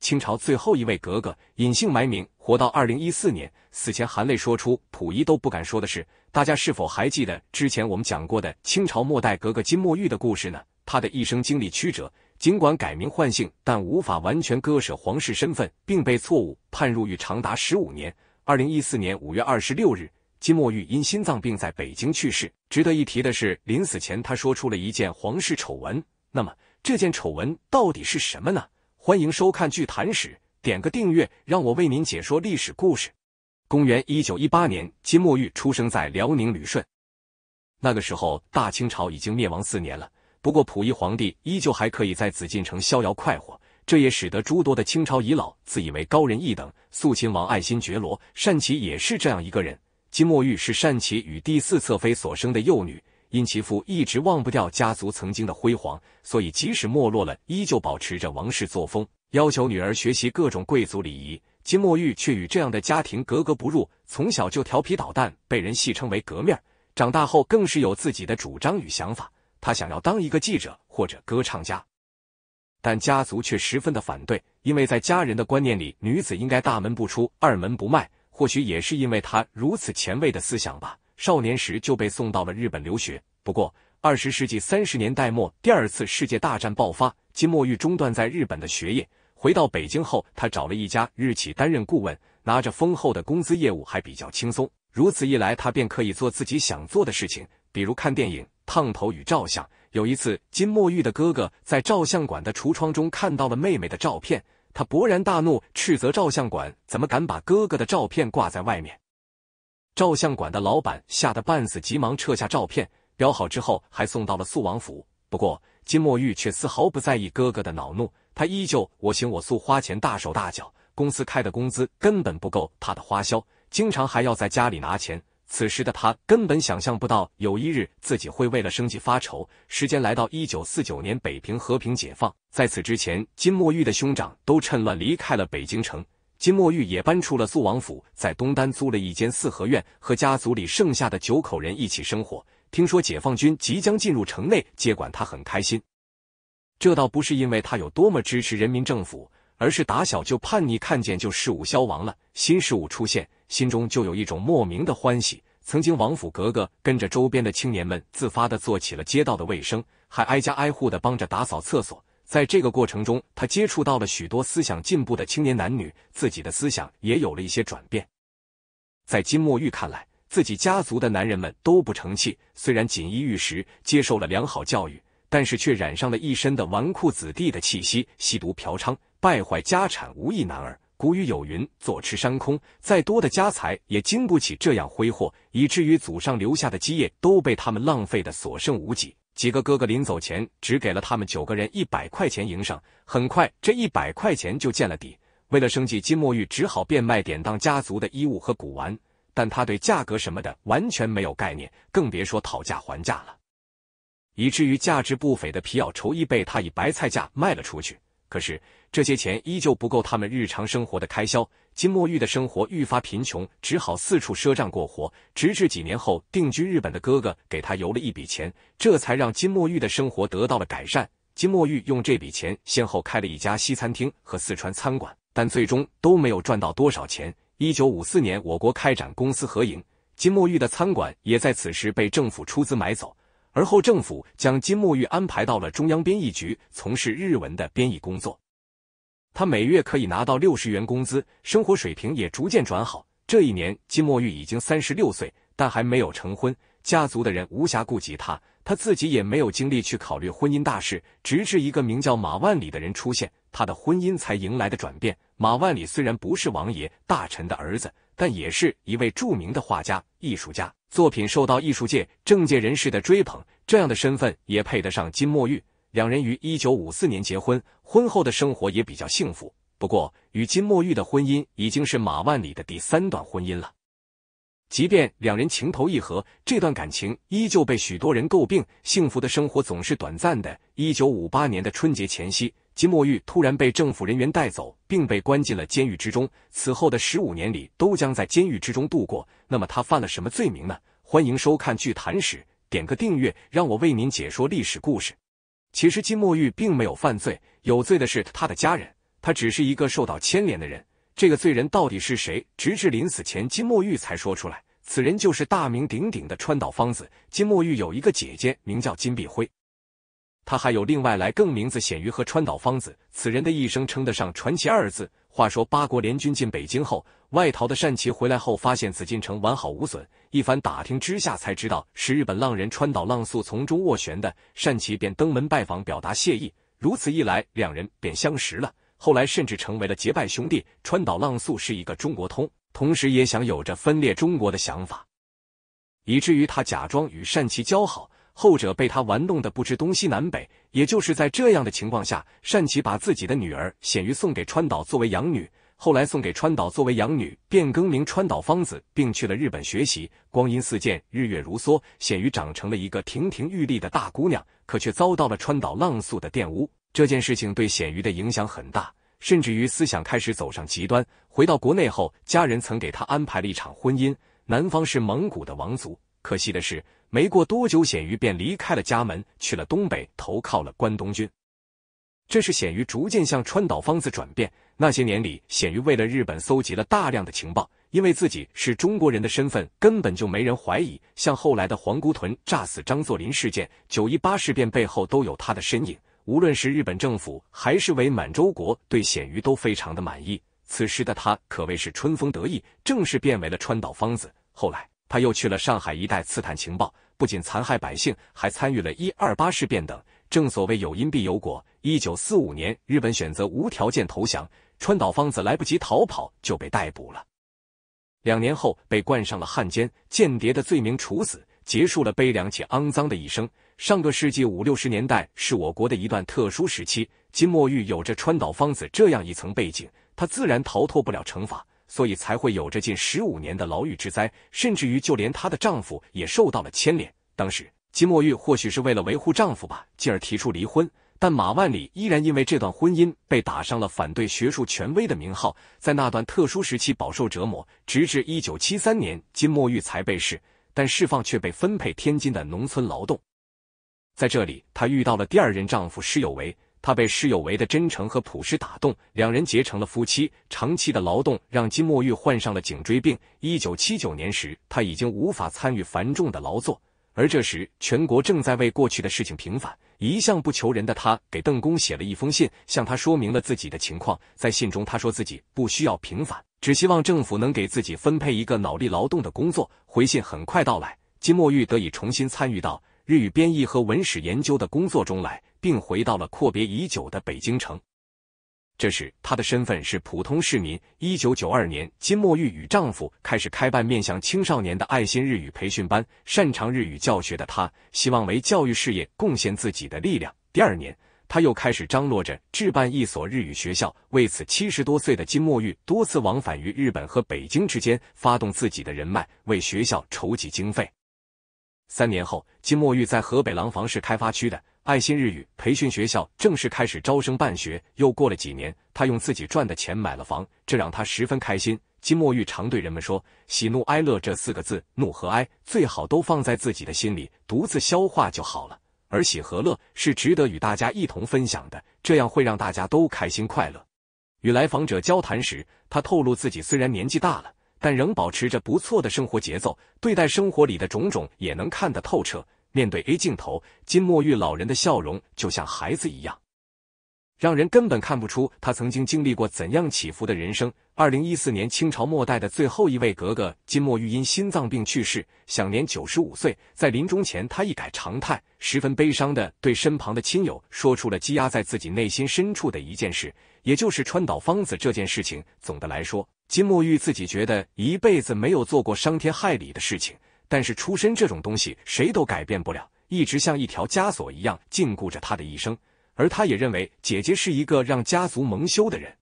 清朝最后一位格格隐姓埋名活到二零一四年，死前含泪说出溥仪都不敢说的事。大家是否还记得之前我们讲过的清朝末代格格金墨玉的故事呢？他的一生经历曲折，尽管改名换姓，但无法完全割舍皇室身份，并被错误判入狱长达十五年。二零一四年五月二十六日，金墨玉因心脏病在北京去世。值得一提的是，临死前他说出了一件皇室丑闻。那么，这件丑闻到底是什么呢？欢迎收看《剧谈史》，点个订阅，让我为您解说历史故事。公元一九一八年，金墨玉出生在辽宁旅顺。那个时候，大清朝已经灭亡四年了。不过，溥仪皇帝依旧还可以在紫禁城逍遥快活，这也使得诸多的清朝遗老自以为高人一等。肃亲王爱新觉罗·善琪也是这样一个人。金墨玉是善琪与第四侧妃所生的幼女。因其父一直忘不掉家族曾经的辉煌，所以即使没落了，依旧保持着王室作风，要求女儿学习各种贵族礼仪。金墨玉却与这样的家庭格格不入，从小就调皮捣蛋，被人戏称为“革面”。长大后更是有自己的主张与想法，他想要当一个记者或者歌唱家，但家族却十分的反对，因为在家人的观念里，女子应该大门不出，二门不迈。或许也是因为他如此前卫的思想吧。少年时就被送到了日本留学，不过二十世纪三十年代末，第二次世界大战爆发，金默玉中断在日本的学业。回到北京后，他找了一家日企担任顾问，拿着丰厚的工资，业务还比较轻松。如此一来，他便可以做自己想做的事情，比如看电影、烫头与照相。有一次，金默玉的哥哥在照相馆的橱窗中看到了妹妹的照片，他勃然大怒，斥责照相馆怎么敢把哥哥的照片挂在外面。照相馆的老板吓得半死，急忙撤下照片，裱好之后还送到了肃王府。不过金墨玉却丝毫不在意哥哥的恼怒，他依旧我行我素，花钱大手大脚。公司开的工资根本不够他的花销，经常还要在家里拿钱。此时的他根本想象不到，有一日自己会为了生计发愁。时间来到一九四九年，北平和平解放，在此之前，金墨玉的兄长都趁乱离开了北京城。金墨玉也搬出了肃王府，在东单租了一间四合院，和家族里剩下的九口人一起生活。听说解放军即将进入城内接管，他很开心。这倒不是因为他有多么支持人民政府，而是打小就叛逆，看见旧事物消亡了，新事物出现，心中就有一种莫名的欢喜。曾经王府格格跟着周边的青年们自发的做起了街道的卫生，还挨家挨户的帮着打扫厕所。在这个过程中，他接触到了许多思想进步的青年男女，自己的思想也有了一些转变。在金墨玉看来，自己家族的男人们都不成器，虽然锦衣玉食，接受了良好教育，但是却染上了一身的纨绔子弟的气息，吸毒、嫖娼、败坏家产，无一男儿。古语有云：“坐吃山空”，再多的家财也经不起这样挥霍，以至于祖上留下的基业都被他们浪费的所剩无几。几个哥哥临走前，只给了他们九个人一百块钱营生。很快，这一百块钱就见了底。为了生计，金墨玉只好变卖典当家族的衣物和古玩，但他对价格什么的完全没有概念，更别说讨价还价了。以至于价值不菲的皮袄绸衣被他以白菜价卖了出去。可是，这些钱依旧不够他们日常生活的开销。金默玉的生活愈发贫穷，只好四处赊账过活。直至几年后，定居日本的哥哥给他邮了一笔钱，这才让金默玉的生活得到了改善。金默玉用这笔钱先后开了一家西餐厅和四川餐馆，但最终都没有赚到多少钱。一九五四年，我国开展公私合营，金默玉的餐馆也在此时被政府出资买走。而后，政府将金默玉安排到了中央编译局，从事日文的编译工作。他每月可以拿到六十元工资，生活水平也逐渐转好。这一年，金墨玉已经三十六岁，但还没有成婚。家族的人无暇顾及他，他自己也没有精力去考虑婚姻大事。直至一个名叫马万里的人出现，他的婚姻才迎来的转变。马万里虽然不是王爷、大臣的儿子，但也是一位著名的画家、艺术家，作品受到艺术界、政界人士的追捧。这样的身份也配得上金墨玉。两人于一九五四年结婚，婚后的生活也比较幸福。不过，与金墨玉的婚姻已经是马万里的第三段婚姻了。即便两人情投意合，这段感情依旧被许多人诟病。幸福的生活总是短暂的。一九五八年的春节前夕，金墨玉突然被政府人员带走，并被关进了监狱之中。此后的十五年里，都将在监狱之中度过。那么，他犯了什么罪名呢？欢迎收看《剧谈史》，点个订阅，让我为您解说历史故事。其实金墨玉并没有犯罪，有罪的是他的家人，他只是一个受到牵连的人。这个罪人到底是谁？直至临死前，金墨玉才说出来，此人就是大名鼎鼎的川岛芳子。金墨玉有一个姐姐，名叫金碧辉，他还有另外来更名字显于和川岛芳子。此人的一生称得上传奇二字。话说八国联军进北京后，外逃的善琪回来后，发现紫禁城完好无损。一番打听之下，才知道是日本浪人川岛浪速从中斡旋的。善琪便登门拜访，表达谢意。如此一来，两人便相识了。后来甚至成为了结拜兄弟。川岛浪速是一个中国通，同时也想有着分裂中国的想法，以至于他假装与善琪交好。后者被他玩弄的不知东西南北，也就是在这样的情况下，善奇把自己的女儿显于送给川岛作为养女，后来送给川岛作为养女，变更名川岛芳子，并去了日本学习。光阴似箭，日月如梭，显于长成了一个亭亭玉立的大姑娘，可却遭到了川岛浪速的玷污。这件事情对显于的影响很大，甚至于思想开始走上极端。回到国内后，家人曾给他安排了一场婚姻，男方是蒙古的王族，可惜的是。没过多久，显鱼便离开了家门，去了东北，投靠了关东军。这是显鱼逐渐向川岛芳子转变。那些年里，显鱼为了日本搜集了大量的情报，因为自己是中国人的身份，根本就没人怀疑。像后来的皇姑屯炸死张作霖事件、九一八事变背后都有他的身影。无论是日本政府还是伪满洲国，对显鱼都非常的满意。此时的他可谓是春风得意，正式变为了川岛芳子。后来。他又去了上海一带刺探情报，不仅残害百姓，还参与了一二八事变等。正所谓有因必有果，一九四五年日本选择无条件投降，川岛芳子来不及逃跑就被逮捕了，两年后被冠上了汉奸、间谍的罪名处死，结束了悲凉且肮脏的一生。上个世纪五六十年代是我国的一段特殊时期，金默玉有着川岛芳子这样一层背景，他自然逃脱不了惩罚。所以才会有着近十五年的牢狱之灾，甚至于就连她的丈夫也受到了牵连。当时，金墨玉或许是为了维护丈夫吧，进而提出离婚。但马万里依然因为这段婚姻被打上了反对学术权威的名号，在那段特殊时期饱受折磨，直至一九七三年，金墨玉才被释，但释放却被分配天津的农村劳动。在这里，她遇到了第二任丈夫施有为。他被施有为的真诚和朴实打动，两人结成了夫妻。长期的劳动让金墨玉患上了颈椎病。一九七九年时，他已经无法参与繁重的劳作，而这时全国正在为过去的事情平反。一向不求人的他给邓公写了一封信，向他说明了自己的情况。在信中，他说自己不需要平反，只希望政府能给自己分配一个脑力劳动的工作。回信很快到来，金墨玉得以重新参与到日语编译和文史研究的工作中来。并回到了阔别已久的北京城。这时，她的身份是普通市民。一九九二年，金墨玉与丈夫开始开办面向青少年的爱心日语培训班。擅长日语教学的她，希望为教育事业贡献自己的力量。第二年，她又开始张罗着置办一所日语学校。为此，七十多岁的金墨玉多次往返于日本和北京之间，发动自己的人脉为学校筹集经费。三年后，金墨玉在河北廊坊市开发区的爱心日语培训学校正式开始招生办学。又过了几年，他用自己赚的钱买了房，这让他十分开心。金墨玉常对人们说：“喜怒哀乐这四个字，怒和哀最好都放在自己的心里独自消化就好了，而喜和乐是值得与大家一同分享的，这样会让大家都开心快乐。”与来访者交谈时，他透露自己虽然年纪大了。但仍保持着不错的生活节奏，对待生活里的种种也能看得透彻。面对 A 镜头，金默玉老人的笑容就像孩子一样，让人根本看不出他曾经经历过怎样起伏的人生。二零一四年，清朝末代的最后一位格格金默玉因心脏病去世，享年九十五岁。在临终前，他一改常态，十分悲伤的对身旁的亲友说出了积压在自己内心深处的一件事，也就是川岛芳子这件事情。总的来说。金墨玉自己觉得一辈子没有做过伤天害理的事情，但是出身这种东西谁都改变不了，一直像一条枷锁一样禁锢着他的一生，而他也认为姐姐是一个让家族蒙羞的人。